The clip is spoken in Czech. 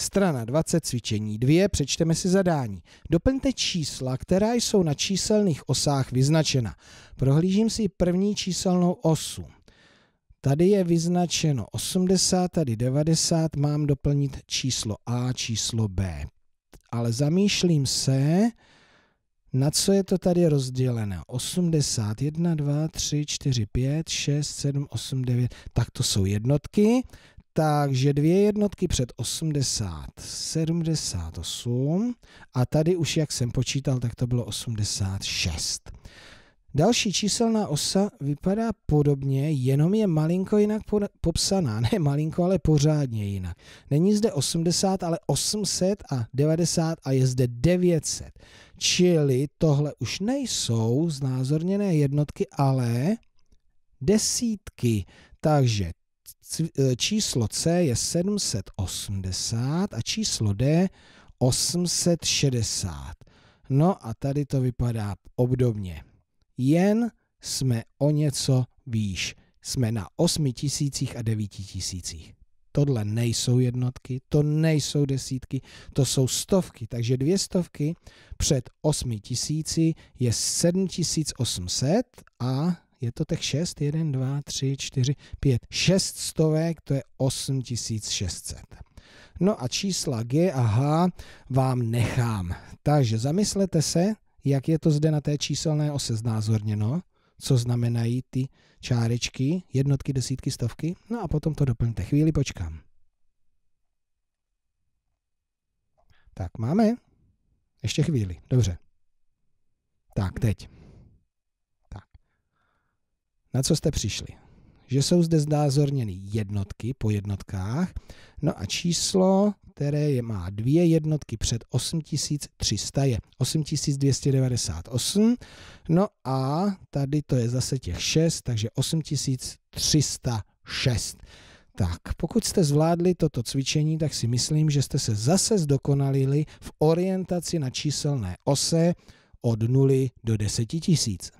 Strana 20 cvičení 2 přečteme si zadání. Doplňte čísla, která jsou na číselných osách vyznačena. Prohlížím si první číselnou osu. Tady je vyznačeno 80, tady 90, mám doplnit číslo A, číslo B. Ale zamýšlím se, na co je to tady rozdělené? 80, 1, 2, 3, 4, 5, 6, 7, 8, 9. Tak to jsou jednotky. Takže dvě jednotky před 80, 78 a tady už jak jsem počítal, tak to bylo 86. Další číselná osa vypadá podobně, jenom je malinko jinak popsaná. Ne malinko, ale pořádně jinak. Není zde 80, ale 800 a 90 a je zde 900. Čili tohle už nejsou znázorněné jednotky, ale desítky. Takže Eh, číslo C je 780 a číslo D 860. No a tady to vypadá obdobně. Jen jsme o něco výš. Jsme na 8 tisících a 9 tisících. Tohle nejsou jednotky, to nejsou desítky, to jsou stovky. Takže dvě stovky před 8 tisíci je 7800 a je to těch 6, 1, 2, 3, 4, 5, 6 stovek, to je 8600. No a čísla G a H vám nechám. Takže zamyslete se, jak je to zde na té číselné ose znázorněno, co znamenají ty čárečky, jednotky, desítky, stovky, no a potom to doplňte. Chvíli počkám. Tak máme? Ještě chvíli, dobře. Tak, teď. Na co jste přišli? Že jsou zde znázorněny jednotky po jednotkách, no a číslo, které je, má dvě jednotky před 8300, je 8298, no a tady to je zase těch 6, takže 8306. Tak, pokud jste zvládli toto cvičení, tak si myslím, že jste se zase zdokonalili v orientaci na číselné ose od 0 do 10 tisíc.